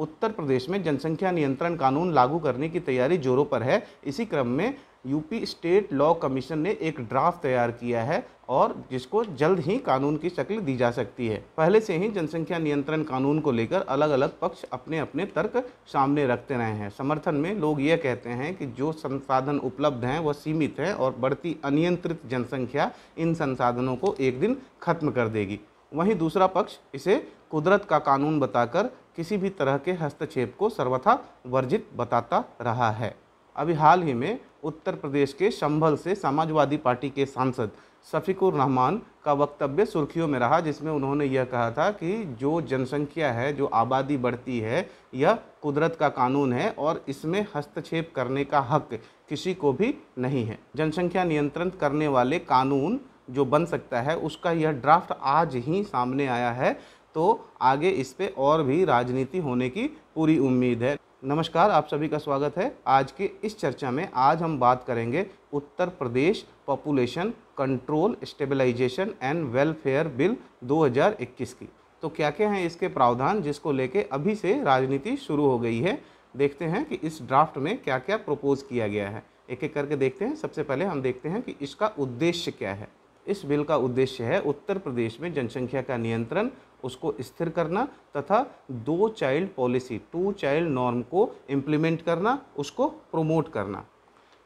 उत्तर प्रदेश में जनसंख्या नियंत्रण कानून लागू करने की तैयारी जोरों पर है इसी क्रम में यूपी स्टेट लॉ कमीशन ने एक ड्राफ्ट तैयार किया है और जिसको जल्द ही कानून की शक्ल दी जा सकती है पहले से ही जनसंख्या नियंत्रण कानून को लेकर अलग अलग पक्ष अपने अपने तर्क सामने रखते रहे हैं समर्थन में लोग ये कहते हैं कि जो संसाधन उपलब्ध हैं वह सीमित हैं और बढ़ती अनियंत्रित जनसंख्या इन संसाधनों को एक दिन खत्म कर देगी वहीं दूसरा पक्ष इसे कुदरत का कानून बताकर किसी भी तरह के हस्तक्षेप को सर्वथा वर्जित बताता रहा है अभी हाल ही में उत्तर प्रदेश के संभल से समाजवादी पार्टी के सांसद शफीकुर रहमान का वक्तव्य सुर्खियों में रहा जिसमें उन्होंने यह कहा था कि जो जनसंख्या है जो आबादी बढ़ती है यह कुदरत का कानून है और इसमें हस्तक्षेप करने का हक किसी को भी नहीं है जनसंख्या नियंत्रण करने वाले कानून जो बन सकता है उसका यह ड्राफ्ट आज ही सामने आया है तो आगे इस पर और भी राजनीति होने की पूरी उम्मीद है नमस्कार आप सभी का स्वागत है आज के इस चर्चा में आज हम बात करेंगे Uttar Pradesh population control stabilization and welfare bill 2021 की तो क्या क्या हैं इसके प्रावधान जिसको लेके अभी से राजनीति शुरू हो गई है देखते हैं कि इस ड्राफ्ट में क्या क्या प्रपोज किया गया है एक एक करके देखते हैं सबसे पहले हम देखते हैं कि इसका उद्देश्य क्या है इस बिल का उद्देश्य है उत्तर प्रदेश में जनसंख्या का नियंत्रण उसको स्थिर करना तथा दो child policy two child norm को इम्प्लीमेंट करना उसको प्रमोट करना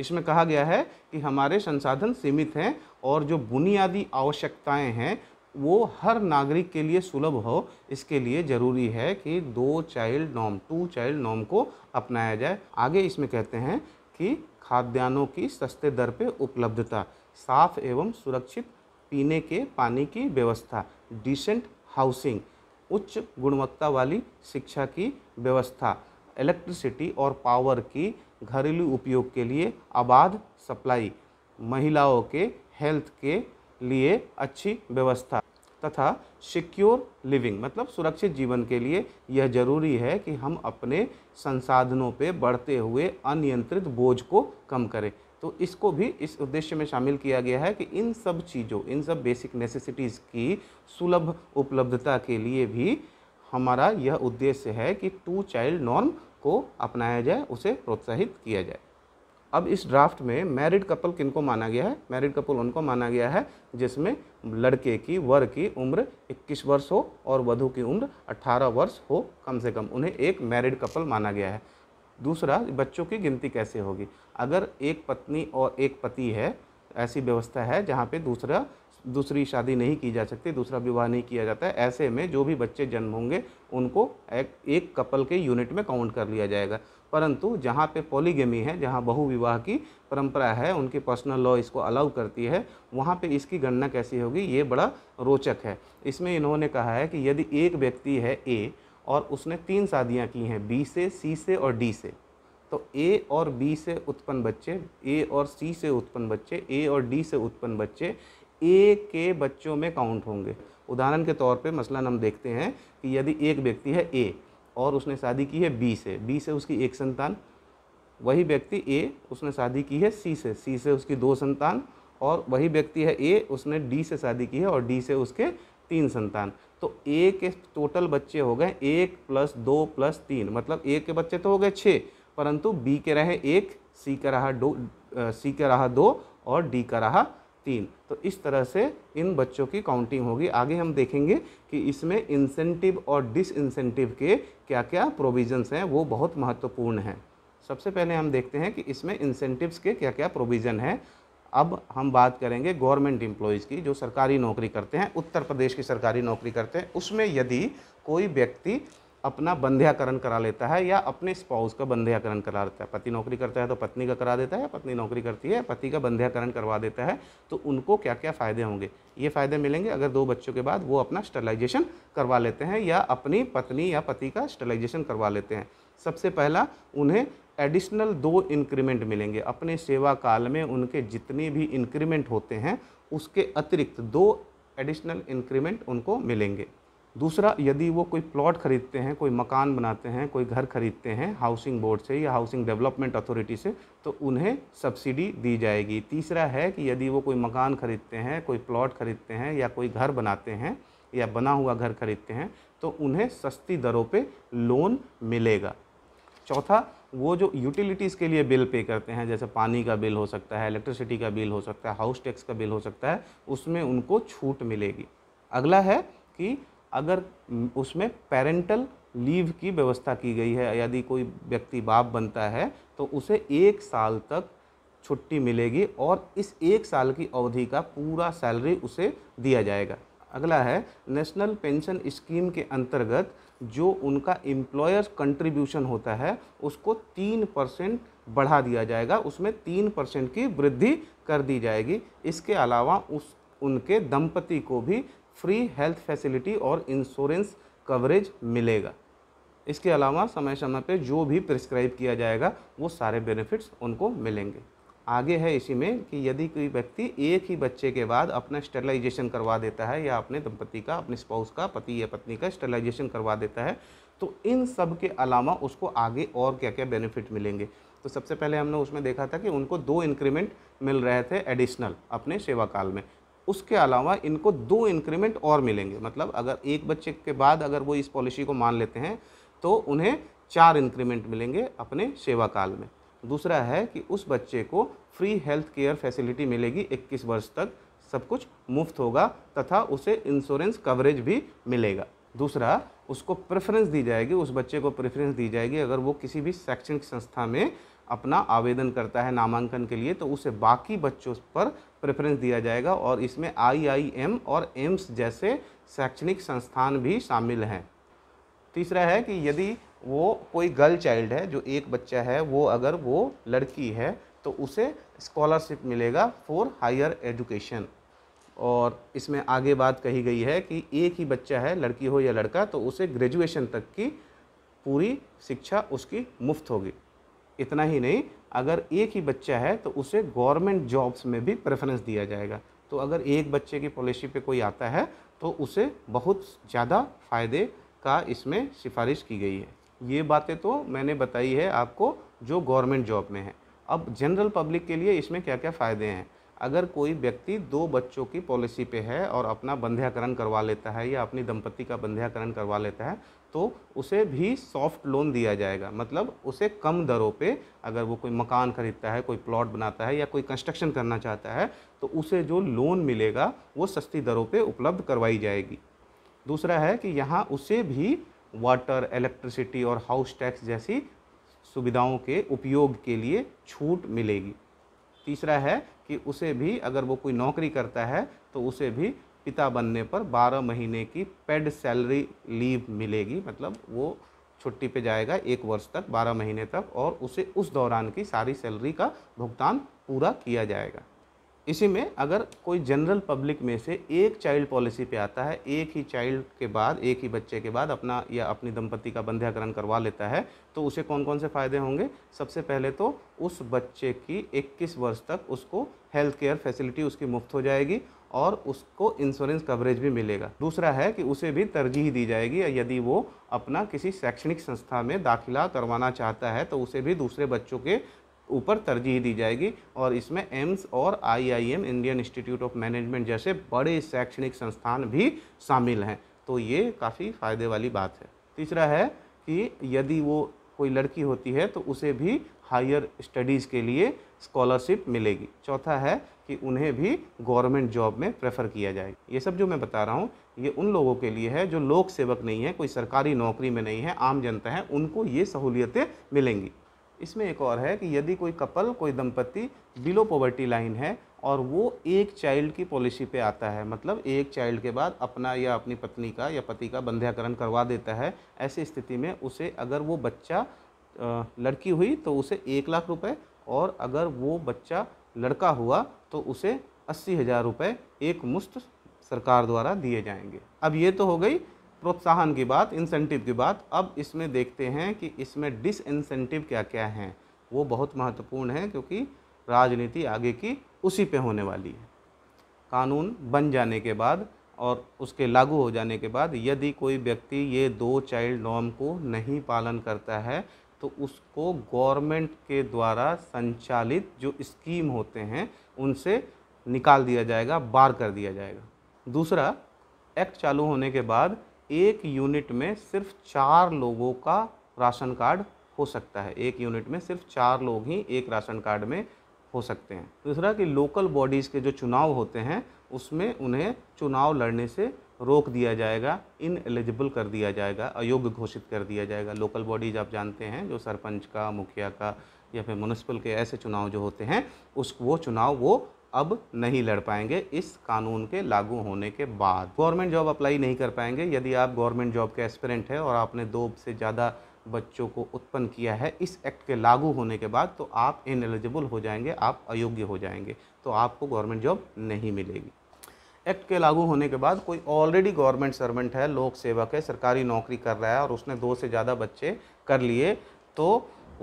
इसमें कहा गया है कि हमारे संसाधन सीमित हैं और जो बुनियादी आवश्यकताएं हैं वो हर नागरिक के लिए सुलभ हो इसके लिए ज़रूरी है कि दो चाइल्ड नॉम टू चाइल्ड नॉम को अपनाया जाए आगे इसमें कहते हैं कि खाद्यान्नों की सस्ते दर पर उपलब्धता साफ एवं सुरक्षित पीने के पानी की व्यवस्था डिसेंट हाउसिंग उच्च गुणवत्ता वाली शिक्षा की व्यवस्था इलेक्ट्रिसिटी और पावर की घरेलू उपयोग के लिए आबाद सप्लाई महिलाओं के हेल्थ के लिए अच्छी व्यवस्था तथा सिक्योर लिविंग मतलब सुरक्षित जीवन के लिए यह जरूरी है कि हम अपने संसाधनों पर बढ़ते हुए अनियंत्रित बोझ को कम करें तो इसको भी इस उद्देश्य में शामिल किया गया है कि इन सब चीज़ों इन सब बेसिक नेसेसिटीज़ की सुलभ उपलब्धता के लिए भी हमारा यह उद्देश्य है कि टू चाइल्ड नॉर्म को अपनाया जाए उसे प्रोत्साहित किया जाए अब इस ड्राफ्ट में मैरिड कपल किनको माना गया है मैरिड कपल उनको माना गया है जिसमें लड़के की वर की उम्र 21 वर्ष हो और वधु की उम्र 18 वर्ष हो कम से कम उन्हें एक मैरिड कपल माना गया है दूसरा बच्चों की गिनती कैसे होगी अगर एक पत्नी और एक पति है ऐसी व्यवस्था है जहाँ पे दूसरा दूसरी शादी नहीं की जा सकती दूसरा विवाह नहीं किया जाता है ऐसे में जो भी बच्चे जन्म होंगे उनको एक, एक कपल के यूनिट में काउंट कर लिया जाएगा परंतु जहाँ पे पॉलीगेमी है जहाँ बहुविवाह की परंपरा है उनकी पर्सनल लॉ इसको अलाउ करती है वहाँ पे इसकी गणना कैसी होगी ये बड़ा रोचक है इसमें इन्होंने कहा है कि यदि एक व्यक्ति है ए और उसने तीन शादियाँ की हैं बी से सी से और डी से तो ए और बी से उत्पन्न बच्चे ए और सी से उत्पन्न बच्चे ए और डी से उत्पन्न बच्चे ए के बच्चों में काउंट होंगे उदाहरण के तौर पे मसलन हम देखते हैं कि यदि एक व्यक्ति है ए और उसने शादी की है बी से बी से उसकी एक संतान वही व्यक्ति ए उसने शादी की है सी से सी से उसकी दो संतान और वही व्यक्ति है ए उसने डी से शादी की है और डी से उसके तीन संतान तो ए के टोटल बच्चे हो गए एक प्लस दो प्लस तीन मतलब ए के बच्चे तो हो गए छः परंतु बी के रहे एक सी का रहा दो सी का रहा दो और डी का रहा तीन तो इस तरह से इन बच्चों की काउंटिंग होगी आगे हम देखेंगे कि इसमें इंसेंटिव और डिसइंसेंटिव के क्या क्या प्रोविजंस हैं वो बहुत महत्वपूर्ण हैं सबसे पहले हम देखते हैं कि इसमें इंसेंटिव्स के क्या क्या प्रोविज़न हैं अब हम बात करेंगे गवर्नमेंट एम्प्लॉयज़ की जो सरकारी नौकरी करते हैं उत्तर प्रदेश की सरकारी नौकरी करते हैं उसमें यदि कोई व्यक्ति अपना बंध्याकरण करा लेता है या अपने स्पाउस का बंध्याकरण करा लेता है पति नौकरी करता है तो पत्नी का करा देता है पत्नी नौकरी करती है पति का बंध्याकरण करवा देता है तो उनको क्या क्या फ़ायदे होंगे ये फ़ायदे मिलेंगे अगर दो बच्चों के बाद वो अपना स्टरलाइजेशन करवा लेते हैं या अपनी पत्नी या पति का स्टरलाइजेशन करवा लेते हैं सबसे पहला उन्हें एडिशनल दो इंक्रीमेंट मिलेंगे अपने सेवा काल में उनके जितने भी इंक्रीमेंट होते हैं उसके अतिरिक्त दो एडिशनल इंक्रीमेंट उनको मिलेंगे दूसरा यदि वो कोई प्लॉट खरीदते हैं कोई मकान बनाते हैं कोई घर खरीदते हैं हाउसिंग बोर्ड से या हाउसिंग डेवलपमेंट अथॉरिटी से तो उन्हें सब्सिडी दी जाएगी तीसरा है कि यदि वो कोई मकान खरीदते हैं कोई प्लॉट खरीदते हैं या कोई घर बनाते हैं या बना हुआ घर खरीदते हैं तो उन्हें सस्ती दरों पर लोन मिलेगा चौथा वो जो यूटिलिटीज़ के लिए बिल पे करते हैं जैसे पानी का बिल हो सकता है इलेक्ट्रिसिटी का बिल हो सकता है हाउस टैक्स का बिल हो सकता है उसमें उनको छूट मिलेगी अगला है कि अगर उसमें पेरेंटल लीव की व्यवस्था की गई है यदि कोई व्यक्ति बाप बनता है तो उसे एक साल तक छुट्टी मिलेगी और इस एक साल की अवधि का पूरा सैलरी उसे दिया जाएगा अगला है नेशनल पेंशन स्कीम के अंतर्गत जो उनका एम्प्लॉयर्स कंट्रीब्यूशन होता है उसको तीन परसेंट बढ़ा दिया जाएगा उसमें तीन परसेंट की वृद्धि कर दी जाएगी इसके अलावा उस उनके दंपति को भी फ्री हेल्थ फैसिलिटी और इंश्योरेंस कवरेज मिलेगा इसके अलावा समय समय पे जो भी प्रिस्क्राइब किया जाएगा वो सारे बेनिफिट्स उनको मिलेंगे आगे है इसी में कि यदि कोई व्यक्ति एक ही बच्चे के बाद अपना स्टेरलाइजेशन करवा देता है या अपने दंपति का अपने स्पाउस का पति या पत्नी का स्टेरलाइजेशन करवा देता है तो इन सब के अलावा उसको आगे और क्या क्या बेनिफिट मिलेंगे तो सबसे पहले हमने उसमें देखा था कि उनको दो इंक्रीमेंट मिल रहे थे एडिशनल अपने सेवा काल में उसके अलावा इनको दो इंक्रीमेंट और मिलेंगे मतलब अगर एक बच्चे के बाद अगर वो इस पॉलिसी को मान लेते हैं तो उन्हें चार इंक्रीमेंट मिलेंगे अपने सेवा काल में दूसरा है कि उस बच्चे को फ्री हेल्थ केयर फैसिलिटी मिलेगी 21 वर्ष तक सब कुछ मुफ्त होगा तथा उसे इंश्योरेंस कवरेज भी मिलेगा दूसरा उसको प्रेफरेंस दी जाएगी उस बच्चे को प्रेफरेंस दी जाएगी अगर वो किसी भी शैक्षणिक संस्था में अपना आवेदन करता है नामांकन के लिए तो उसे बाकी बच्चों पर प्रेफरेंस दिया जाएगा और इसमें आईआईएम और एम्स जैसे शैक्षणिक संस्थान भी शामिल हैं तीसरा है कि यदि वो कोई गर्ल चाइल्ड है जो एक बच्चा है वो अगर वो लड़की है तो उसे स्कॉलरशिप मिलेगा फॉर हायर एजुकेशन और इसमें आगे बात कही गई है कि एक ही बच्चा है लड़की हो या लड़का तो उसे ग्रेजुएशन तक की पूरी शिक्षा उसकी मुफ्त होगी इतना ही नहीं अगर एक ही बच्चा है तो उसे गवर्नमेंट जॉब्स में भी प्रेफरेंस दिया जाएगा तो अगर एक बच्चे की पॉलिसी पे कोई आता है तो उसे बहुत ज़्यादा फ़ायदे का इसमें सिफारिश की गई है ये बातें तो मैंने बताई है आपको जो गवर्नमेंट जॉब में है अब जनरल पब्लिक के लिए इसमें क्या क्या फ़ायदे हैं अगर कोई व्यक्ति दो बच्चों की पॉलिसी पे है और अपना बंध्याकरण करवा लेता है या अपनी दंपति का बंध्याकरण करवा लेता है तो उसे भी सॉफ्ट लोन दिया जाएगा मतलब उसे कम दरों पे अगर वो कोई मकान खरीदता है कोई प्लॉट बनाता है या कोई कंस्ट्रक्शन करना चाहता है तो उसे जो लोन मिलेगा वो सस्ती दरों पर उपलब्ध करवाई जाएगी दूसरा है कि यहाँ उसे भी वाटर इलेक्ट्रिसिटी और हाउस टैक्स जैसी सुविधाओं के उपयोग के लिए छूट मिलेगी तीसरा है कि उसे भी अगर वो कोई नौकरी करता है तो उसे भी पिता बनने पर 12 महीने की पेड सैलरी लीव मिलेगी मतलब वो छुट्टी पे जाएगा एक वर्ष तक 12 महीने तक और उसे उस दौरान की सारी सैलरी का भुगतान पूरा किया जाएगा इसी में अगर कोई जनरल पब्लिक में से एक चाइल्ड पॉलिसी पे आता है एक ही चाइल्ड के बाद एक ही बच्चे के बाद अपना या अपनी दंपति का बंध्याकरण करवा लेता है तो उसे कौन कौन से फ़ायदे होंगे सबसे पहले तो उस बच्चे की 21 वर्ष तक उसको हेल्थ केयर फैसिलिटी उसकी मुफ्त हो जाएगी और उसको इंश्योरेंस कवरेज भी मिलेगा दूसरा है कि उसे भी तरजीह दी जाएगी यदि वो अपना किसी शैक्षणिक संस्था में दाखिला करवाना चाहता है तो उसे भी दूसरे बच्चों के ऊपर तरजीह दी जाएगी और इसमें एम्स और IIM Indian Institute of Management जैसे बड़े शैक्षणिक संस्थान भी शामिल हैं तो ये काफ़ी फ़ायदे वाली बात है तीसरा है कि यदि वो कोई लड़की होती है तो उसे भी हायर स्टडीज़ के लिए स्कॉलरशिप मिलेगी चौथा है कि उन्हें भी गवर्नमेंट जॉब में प्रेफर किया जाएगा ये सब जो मैं बता रहा हूँ ये उन लोगों के लिए है जो लोक सेवक नहीं है कोई सरकारी नौकरी में नहीं है आम जनता है उनको ये सहूलियतें मिलेंगी इसमें एक और है कि यदि कोई कपल कोई दंपति बिलो पॉवर्टी लाइन है और वो एक चाइल्ड की पॉलिसी पे आता है मतलब एक चाइल्ड के बाद अपना या अपनी पत्नी का या पति का बंध्याकरण करवा देता है ऐसी स्थिति में उसे अगर वो बच्चा लड़की हुई तो उसे एक लाख रुपए और अगर वो बच्चा लड़का हुआ तो उसे अस्सी हज़ार रुपये एक मुश्त सरकार द्वारा दिए जाएंगे अब ये तो हो गई प्रोत्साहन की बात इंसेंटिव की बात अब इसमें देखते हैं कि इसमें डिसइंसेंटिव क्या क्या हैं वो बहुत महत्वपूर्ण है क्योंकि राजनीति आगे की उसी पे होने वाली है कानून बन जाने के बाद और उसके लागू हो जाने के बाद यदि कोई व्यक्ति ये दो चाइल्ड नॉर्म को नहीं पालन करता है तो उसको गवर्नमेंट के द्वारा संचालित जो स्कीम होते हैं उनसे निकाल दिया जाएगा बार कर दिया जाएगा दूसरा एक्ट चालू होने के बाद एक यूनिट में सिर्फ चार लोगों का राशन कार्ड हो सकता है एक यूनिट में सिर्फ चार लोग ही एक राशन कार्ड में हो सकते हैं दूसरा कि लोकल बॉडीज़ के जो चुनाव होते हैं उसमें उन्हें चुनाव लड़ने से रोक दिया जाएगा इन एलिजिबल कर दिया जाएगा अयोग्य घोषित कर दिया जाएगा लोकल बॉडीज आप जानते हैं जो सरपंच का मुखिया का या फिर म्यूनसिपल के ऐसे चुनाव जो होते हैं उस वो चुनाव वो अब नहीं लड़ पाएंगे इस कानून के लागू होने के बाद गवर्नमेंट जॉब अप्लाई नहीं कर पाएंगे यदि आप गवर्नमेंट जॉब के एस्पिरेंट हैं और आपने दो से ज़्यादा बच्चों को उत्पन्न किया है इस एक्ट के लागू होने के बाद तो आप इन एलिजिबल हो जाएंगे आप अयोग्य हो जाएंगे तो आपको गवर्नमेंट जॉब नहीं मिलेगी एक्ट के लागू होने के बाद कोई ऑलरेडी गवर्नमेंट सर्वेंट है लोक सेवक है सरकारी नौकरी कर रहा है और उसने दो से ज़्यादा बच्चे कर लिए तो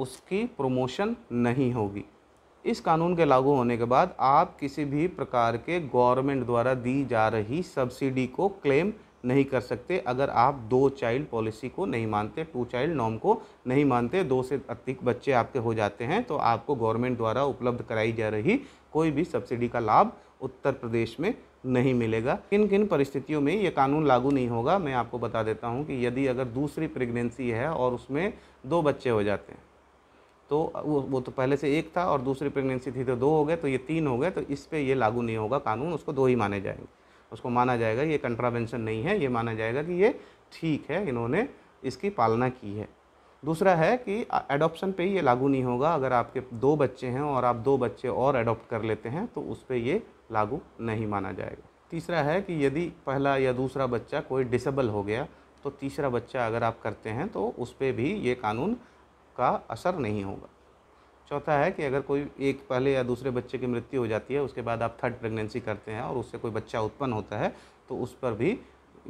उसकी प्रमोशन नहीं होगी इस कानून के लागू होने के बाद आप किसी भी प्रकार के गवर्नमेंट द्वारा दी जा रही सब्सिडी को क्लेम नहीं कर सकते अगर आप दो चाइल्ड पॉलिसी को नहीं मानते टू चाइल्ड नॉम को नहीं मानते दो से अधिक बच्चे आपके हो जाते हैं तो आपको गवर्नमेंट द्वारा उपलब्ध कराई जा रही कोई भी सब्सिडी का लाभ उत्तर प्रदेश में नहीं मिलेगा किन किन परिस्थितियों में ये कानून लागू नहीं होगा मैं आपको बता देता हूँ कि यदि अगर दूसरी प्रेगनेंसी है और उसमें दो बच्चे हो जाते हैं तो वो वो तो पहले से एक था और दूसरी प्रेगनेंसी थी तो दो हो गए तो ये तीन हो गए तो इस पर ये लागू नहीं होगा कानून उसको दो ही माने जाएंगे उसको माना जाएगा ये कंट्रावेंशन नहीं है ये माना जाएगा कि ये ठीक है इन्होंने इसकी पालना की है दूसरा है कि एडॉप्शन पे ये लागू नहीं होगा अगर आपके दो बच्चे हैं और आप दो बच्चे और एडॉप्ट कर लेते हैं तो उस पर ये लागू नहीं माना जाएगा तीसरा है कि यदि पहला या दूसरा बच्चा कोई डिसेबल हो गया तो तीसरा बच्चा अगर आप करते हैं तो उस पर भी ये कानून का असर नहीं होगा चौथा है कि अगर कोई एक पहले या दूसरे बच्चे की मृत्यु हो जाती है उसके बाद आप थर्ड प्रेगनेंसी करते हैं और उससे कोई बच्चा उत्पन्न होता है तो उस पर भी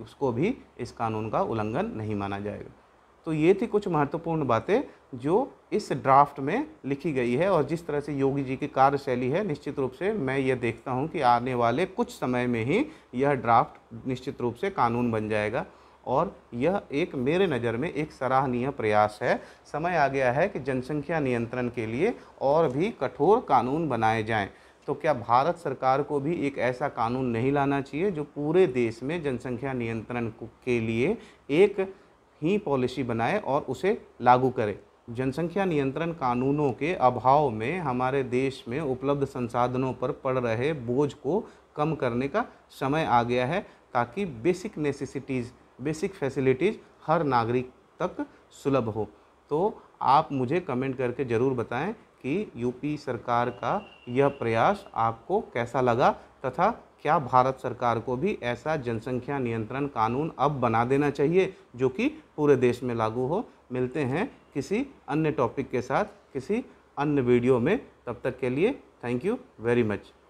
उसको भी इस कानून का उल्लंघन नहीं माना जाएगा तो ये थी कुछ महत्वपूर्ण बातें जो इस ड्राफ्ट में लिखी गई है और जिस तरह से योगी जी की कार्यशैली है निश्चित रूप से मैं ये देखता हूँ कि आने वाले कुछ समय में ही यह ड्राफ्ट निश्चित रूप से कानून बन जाएगा और यह एक मेरे नज़र में एक सराहनीय प्रयास है समय आ गया है कि जनसंख्या नियंत्रण के लिए और भी कठोर कानून बनाए जाएं तो क्या भारत सरकार को भी एक ऐसा कानून नहीं लाना चाहिए जो पूरे देश में जनसंख्या नियंत्रण के लिए एक ही पॉलिसी बनाए और उसे लागू करे जनसंख्या नियंत्रण कानूनों के अभाव में हमारे देश में उपलब्ध संसाधनों पर पड़ रहे बोझ को कम करने का समय आ गया है ताकि बेसिक नेसेसिटीज़ बेसिक फैसिलिटीज़ हर नागरिक तक सुलभ हो तो आप मुझे कमेंट करके ज़रूर बताएं कि यूपी सरकार का यह प्रयास आपको कैसा लगा तथा क्या भारत सरकार को भी ऐसा जनसंख्या नियंत्रण कानून अब बना देना चाहिए जो कि पूरे देश में लागू हो मिलते हैं किसी अन्य टॉपिक के साथ किसी अन्य वीडियो में तब तक के लिए थैंक यू वेरी मच